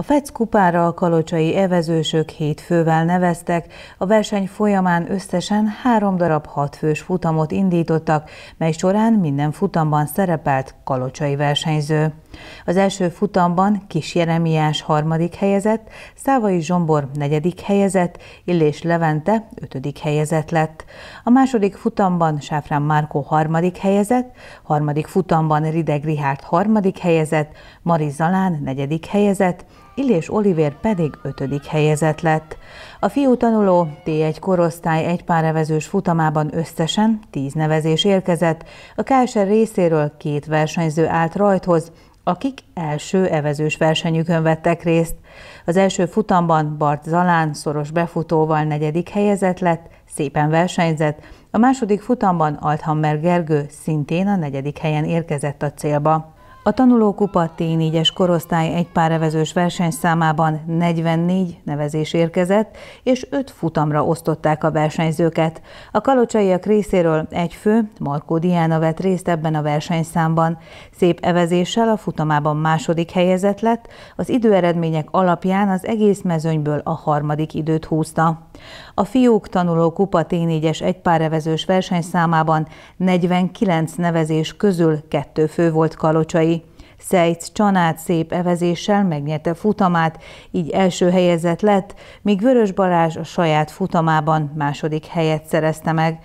A FEC kupára a kalocsai evezősök hét fővel neveztek, a verseny folyamán összesen három darab hatfős futamot indítottak, mely során minden futamban szerepelt kalocsai versenyző. Az első futamban Kis Jeremiás harmadik helyezett, Szávai Zsombor negyedik helyezett, Illés Levente ötödik helyezett lett. A második futamban Sáfrán Márkó harmadik helyezett, harmadik futamban Rideg Rihárt harmadik helyezett, Mari Zalán negyedik helyezett, Illés Oliver pedig ötödik helyezett lett. A fiú tanuló T1 korosztály egy párevezős futamában összesen 10 nevezés érkezett, a KSR részéről két versenyző állt rajthoz, akik első evezős versenyükön vettek részt. Az első futamban Bart Zalán szoros befutóval negyedik helyezett lett, szépen versenyzett, a második futamban Althammer Gergő szintén a negyedik helyen érkezett a célba. A tanulókupa T4-es korosztály egy párevezős versenyszámában 44 nevezés érkezett, és 5 futamra osztották a versenyzőket. A kalocsaiak részéről egy fő, Markó Diana vett részt ebben a versenyszámban. Szép evezéssel a futamában második helyezett lett, az időeredmények alapján az egész mezőnyből a harmadik időt húzta. A fiúk tanulókupa T4-es egypárevezős versenyszámában 49 nevezés közül kettő fő volt kalocsai. Szejc Csanát szép evezéssel megnyerte futamát, így első helyezett lett, míg Vörös Balázs a saját futamában második helyet szerezte meg.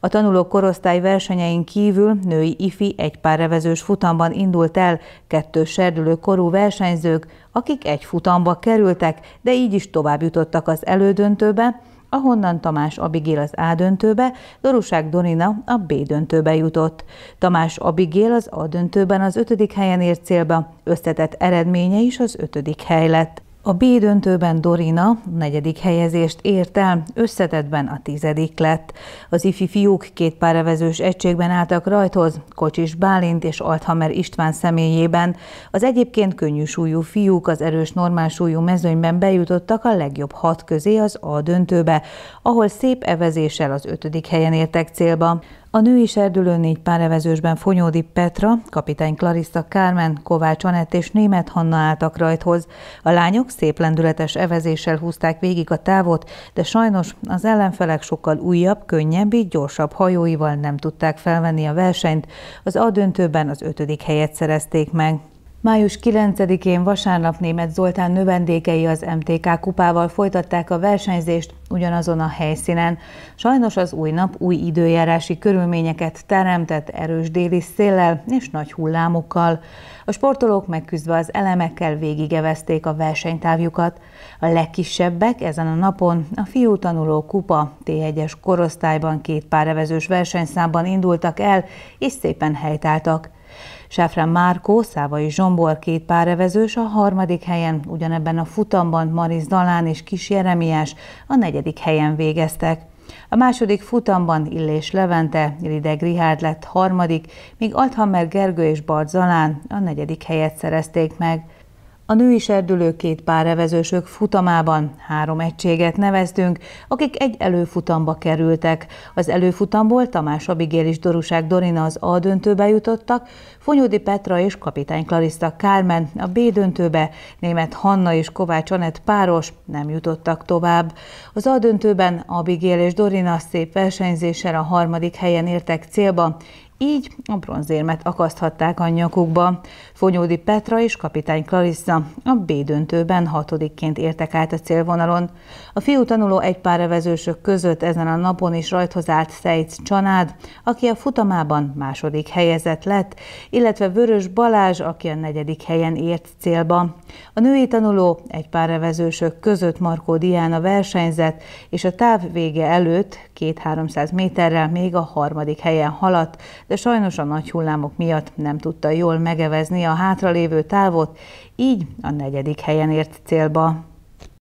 A tanulók korosztály versenyein kívül női ifi egy párrevezős futamban indult el kettő serdülő korú versenyzők, akik egy futamba kerültek, de így is tovább jutottak az elődöntőbe, ahonnan Tamás Abigél az A döntőbe, Dorusák Donina a B döntőbe jutott. Tamás Abigél az A döntőben az ötödik helyen ért célba, összetett eredménye is az ötödik hely lett. A B döntőben Dorina negyedik helyezést ért el, összetettben a tizedik lett. Az ifi fiúk két párevezős egységben álltak rajthoz, Kocsis Bálint és Althamer István személyében. Az egyébként könnyű súlyú fiúk az erős normál súlyú mezőnyben bejutottak a legjobb hat közé az A döntőbe, ahol szép evezéssel az ötödik helyen értek célba. A női erdülő négy párevezősben Fonyódi Petra, kapitány Klariszta Kármen, Kovács Anett és Német Hanna álltak rajthoz. A lányok szép lendületes evezéssel húzták végig a távot, de sajnos az ellenfelek sokkal újabb, könnyebb, így gyorsabb hajóival nem tudták felvenni a versenyt. Az A döntőben az ötödik helyet szerezték meg. Május 9-én vasárnap német Zoltán növendékei az MTK kupával folytatták a versenyzést ugyanazon a helyszínen. Sajnos az új nap új időjárási körülményeket teremtett erős déli széllel és nagy hullámokkal. A sportolók megküzdve az elemekkel végigevezték a versenytávjukat. A legkisebbek ezen a napon a fiú tanuló kupa T1-es korosztályban két párevezős versenyszámban indultak el és szépen helytáltak. Sáfrán Márkó, Szávai Zsombor két párevezős a harmadik helyen, ugyanebben a futamban Mariz Dalán és Kis Jeremiás a negyedik helyen végeztek. A második futamban Illés Levente, Rideg Rihárd lett harmadik, míg Althammer Gergő és Bart Zalán a negyedik helyet szerezték meg. A női serdülő két párevezősök futamában három egységet neveztünk, akik egy előfutamba kerültek. Az előfutamból Tamás Abigél és Dorusák Dorina az A döntőbe jutottak, Fonyódi Petra és kapitány Klariszta Kármen a B döntőbe, német Hanna és Kovács Anett páros nem jutottak tovább. Az A döntőben Abigél és Dorina szép versenyzéssel a harmadik helyen értek célba, így a bronzérmet akaszthatták a nyakukba. Fonyódi Petra és kapitány Clarissa a B döntőben hatodikként értek át a célvonalon. A fiú tanuló egy pár vezősök között ezen a napon is rajthoz állt Szejc Csanád, aki a futamában második helyezett lett, illetve Vörös Balázs, aki a negyedik helyen ért célba. A női tanuló egy pár vezősök között Markó Diana versenyzett, és a táv vége előtt két 300 méterrel még a harmadik helyen haladt, de sajnos a nagy hullámok miatt nem tudta jól megevezni a hátralévő távot, így a negyedik helyen ért célba.